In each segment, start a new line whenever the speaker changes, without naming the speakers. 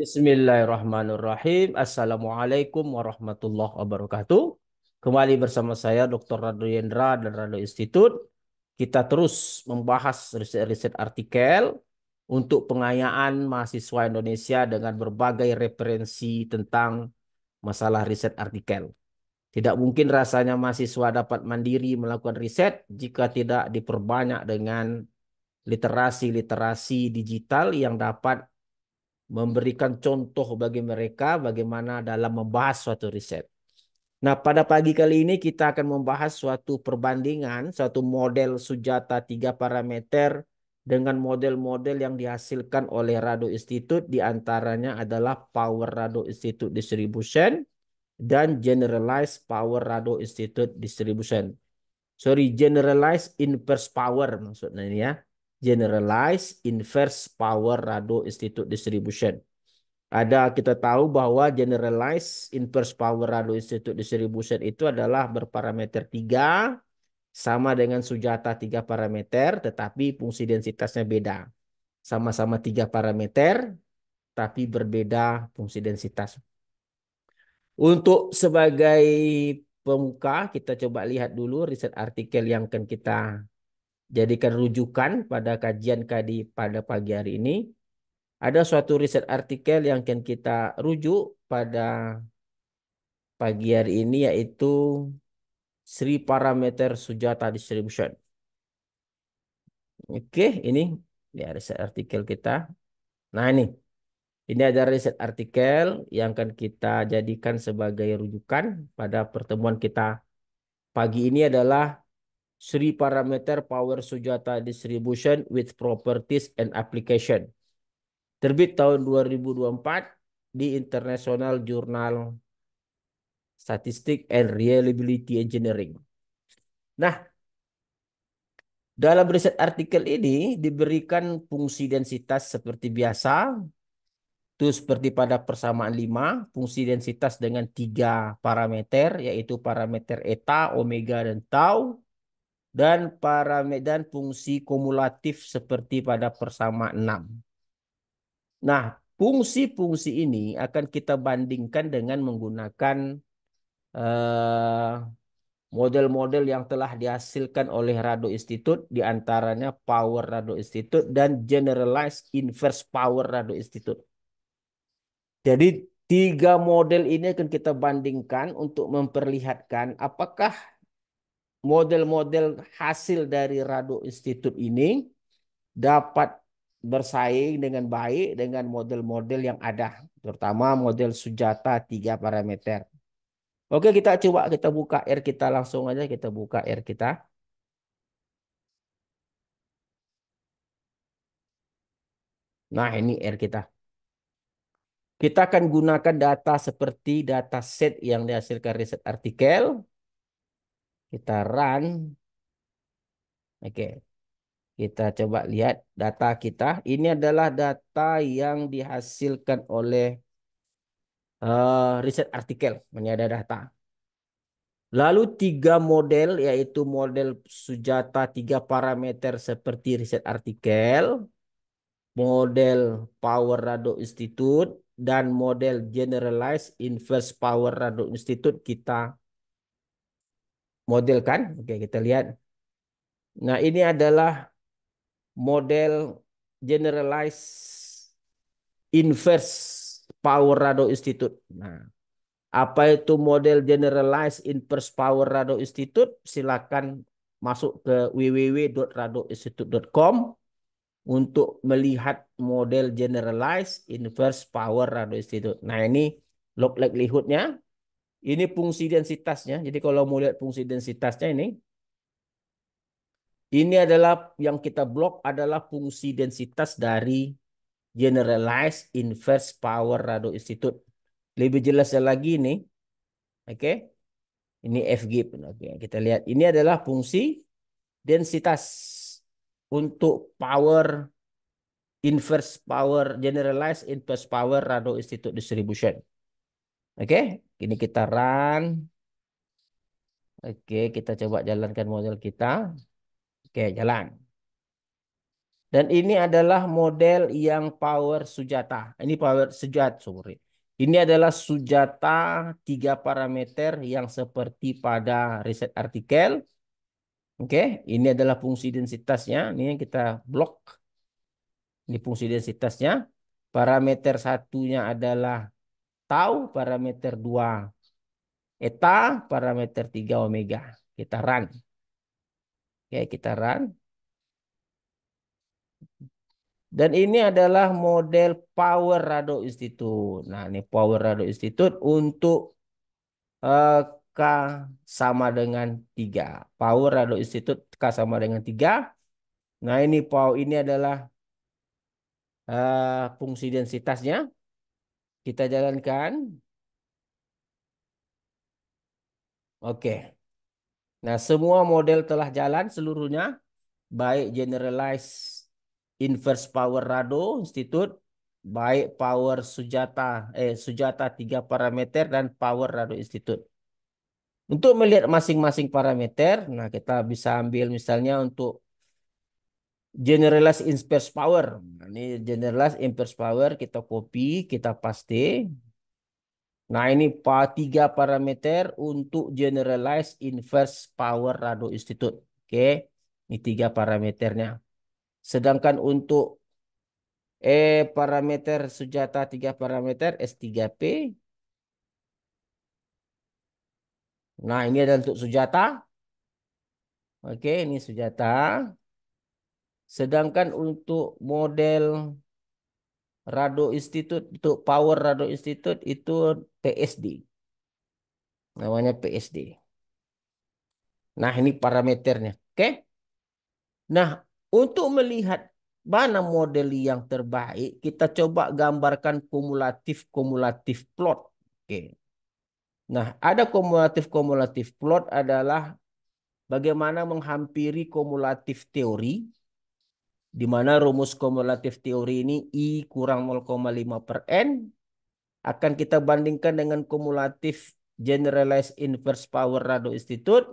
Bismillahirrahmanirrahim. Assalamualaikum warahmatullahi wabarakatuh. Kembali bersama saya Dr. Rado Yendra dan Rado Institute. Kita terus membahas riset-riset artikel untuk pengayaan mahasiswa Indonesia dengan berbagai referensi tentang masalah riset artikel. Tidak mungkin rasanya mahasiswa dapat mandiri melakukan riset jika tidak diperbanyak dengan literasi-literasi digital yang dapat memberikan contoh bagi mereka bagaimana dalam membahas suatu riset. Nah, pada pagi kali ini kita akan membahas suatu perbandingan, suatu model sujata tiga parameter dengan model-model yang dihasilkan oleh Rado Institute. diantaranya adalah Power Rado Institute Distribution dan Generalized Power Rado Institute Distribution. Sorry, Generalized Inverse Power maksudnya ini ya generalized inverse power Radio Institute distribution. Ada kita tahu bahwa generalized inverse power Radio Institute distribution itu adalah berparameter tiga sama dengan Sujata tiga parameter tetapi fungsi densitasnya beda. Sama-sama 3 parameter tapi berbeda fungsi densitas. Untuk sebagai pemuka kita coba lihat dulu riset artikel yang akan kita jadikan rujukan pada kajian KADI pada pagi hari ini. Ada suatu riset artikel yang akan kita rujuk pada pagi hari ini yaitu Sri Parameter Sujata Distribution. Oke, ini ya riset artikel kita. Nah ini, ini ada riset artikel yang akan kita jadikan sebagai rujukan pada pertemuan kita pagi ini adalah three parameter power Sujata distribution with properties and application. Terbit tahun 2024 di International Journal Statistics and Reliability Engineering. Nah, dalam riset artikel ini diberikan fungsi densitas seperti biasa. Itu seperti pada persamaan 5, fungsi densitas dengan tiga parameter yaitu parameter eta, omega dan tau dan parameter fungsi kumulatif seperti pada persamaan 6. Nah, fungsi-fungsi ini akan kita bandingkan dengan menggunakan eh, model-model uh, yang telah dihasilkan oleh Rado Institute, diantaranya Power Rado Institute dan Generalized Inverse Power Rado Institute. Jadi tiga model ini akan kita bandingkan untuk memperlihatkan apakah model-model hasil dari Rado Institute ini dapat bersaing dengan baik dengan model-model yang ada, terutama model Sujata tiga parameter. Oke, kita coba kita buka R kita langsung aja kita buka R kita. Nah, ini R kita. Kita akan gunakan data seperti data set yang dihasilkan riset artikel kita run. Oke. Kita coba lihat data kita. Ini adalah data yang dihasilkan oleh uh, riset artikel. menyadari data. Lalu tiga model yaitu model Sujata tiga parameter seperti riset artikel, model Power Rado Institute dan model Generalized Inverse Power Rado Institute kita model kan? Oke, kita lihat. Nah, ini adalah model generalized inverse power Rado Institute. Nah, apa itu model generalized inverse power Rado Institute? Silakan masuk ke www.radioinstitute.com untuk melihat model generalized inverse power Rado Institute. Nah, ini log likelihoodnya ini fungsi densitasnya. Jadi kalau mau lihat fungsi densitasnya ini. Ini adalah yang kita blok adalah fungsi densitas dari generalized inverse power Rado Institute. Lebih jelasnya lagi ini. Oke. Okay? Ini FG. Oke, okay, kita lihat. Ini adalah fungsi densitas untuk power inverse power generalized inverse power Rado Institute distribution. Oke, okay? Ini kita run. Oke, kita coba jalankan model kita. Oke, jalan. Dan ini adalah model yang power Sujata. Ini power Sujat, sorry. Ini adalah Sujata tiga parameter yang seperti pada riset artikel. Oke, ini adalah fungsi densitasnya. Ini yang kita blok. Ini fungsi densitasnya. Parameter satunya adalah tau parameter 2 eta parameter 3 omega. Kita run. Oke, kita run. Dan ini adalah model Power Rado Institute. Nah, ini Power Rado Institute untuk uh, K sama dengan 3. Power Rado Institute K sama dengan 3. Nah, ini power ini adalah uh, fungsi densitasnya. Kita jalankan. Oke. Nah, semua model telah jalan seluruhnya. Baik generalized inverse power Rado Institute. Baik power Sujata, eh, Sujata tiga parameter dan power Rado Institute. Untuk melihat masing-masing parameter, nah kita bisa ambil misalnya untuk generalized inverse power. Ini generalize inverse power kita copy, kita paste. Nah, ini tiga parameter untuk generalize inverse power Rado Institute. Oke, ini tiga parameternya. Sedangkan untuk E parameter sujata tiga parameter S3P. Nah, ini adalah untuk sujata, Oke, ini senjata. Sedangkan untuk model Rado Institute, untuk Power Rado Institute itu PSD. Namanya PSD. Nah ini parameternya. Oke. Okay? Nah untuk melihat mana model yang terbaik, kita coba gambarkan kumulatif-kumulatif plot. Oke. Nah, ada kumulatif-kumulatif plot adalah bagaimana menghampiri kumulatif teori di mana rumus kumulatif teori ini I kurang 0,5 per N akan kita bandingkan dengan kumulatif generalized inverse power Rado Institute,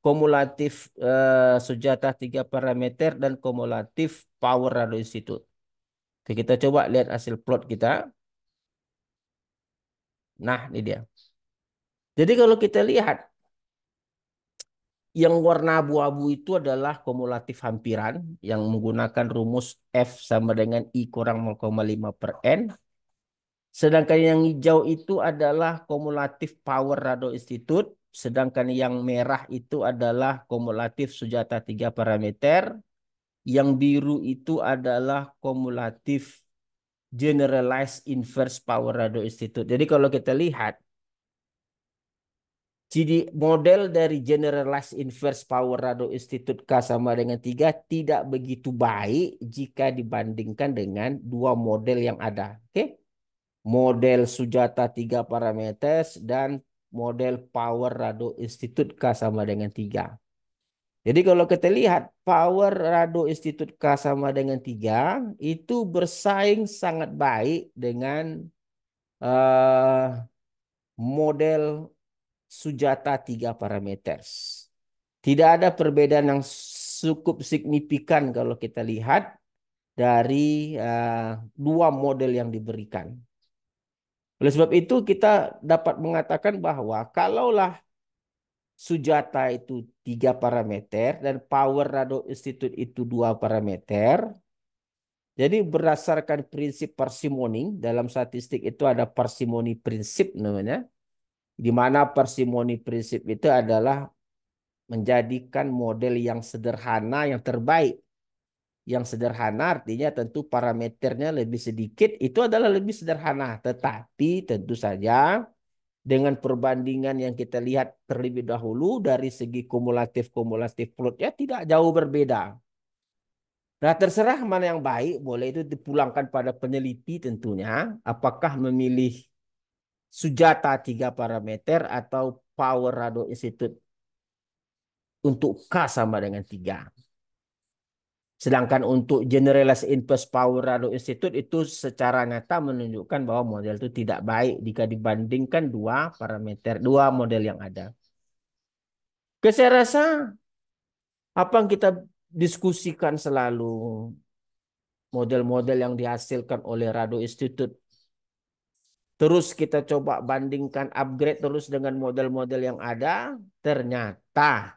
kumulatif uh, eh, sujata tiga parameter, dan kumulatif power Rado Institute. Oke, kita coba lihat hasil plot kita. Nah, ini dia. Jadi kalau kita lihat, yang warna abu-abu itu adalah kumulatif hampiran yang menggunakan rumus F sama dengan I kurang 0,5 per N. Sedangkan yang hijau itu adalah kumulatif power Rado Institute. Sedangkan yang merah itu adalah kumulatif sujata tiga parameter. Yang biru itu adalah kumulatif generalized inverse power Rado Institute. Jadi kalau kita lihat jadi model dari generalized inverse power Rado Institute K sama dengan 3 tidak begitu baik jika dibandingkan dengan dua model yang ada. Oke. Model Sujata 3 parameter dan model power Rado Institute K sama dengan 3. Jadi kalau kita lihat power Rado Institute K sama dengan 3 itu bersaing sangat baik dengan uh, model Sujata tiga parameter. Tidak ada perbedaan yang cukup signifikan kalau kita lihat dari uh, dua model yang diberikan. Oleh sebab itu kita dapat mengatakan bahwa kalaulah Sujata itu tiga parameter dan Power Rado Institute itu dua parameter. Jadi berdasarkan prinsip parsimoni dalam statistik itu ada parsimoni prinsip namanya di mana persimoni prinsip itu adalah menjadikan model yang sederhana yang terbaik. Yang sederhana artinya tentu parameternya lebih sedikit itu adalah lebih sederhana, tetapi tentu saja dengan perbandingan yang kita lihat terlebih dahulu dari segi kumulatif-kumulatif plotnya tidak jauh berbeda. Nah terserah mana yang baik, boleh itu dipulangkan pada peneliti tentunya. Apakah memilih Sujata tiga parameter atau Power Radio Institute untuk K sama dengan tiga. Sedangkan untuk generalized inverse power Rado Institute itu secara nyata menunjukkan bahwa model itu tidak baik jika dibandingkan dua parameter, dua model yang ada. Oke, saya rasa apa yang kita diskusikan selalu model-model yang dihasilkan oleh Rado Institute Terus kita coba bandingkan upgrade terus dengan model-model yang ada, ternyata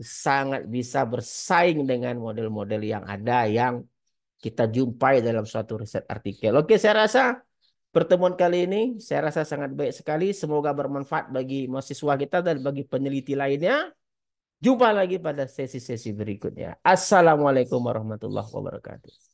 sangat bisa bersaing dengan model-model yang ada yang kita jumpai dalam suatu riset artikel. Oke, saya rasa pertemuan kali ini saya rasa sangat baik sekali. Semoga bermanfaat bagi mahasiswa kita dan bagi peneliti lainnya. Jumpa lagi pada sesi-sesi berikutnya. Assalamualaikum warahmatullahi wabarakatuh.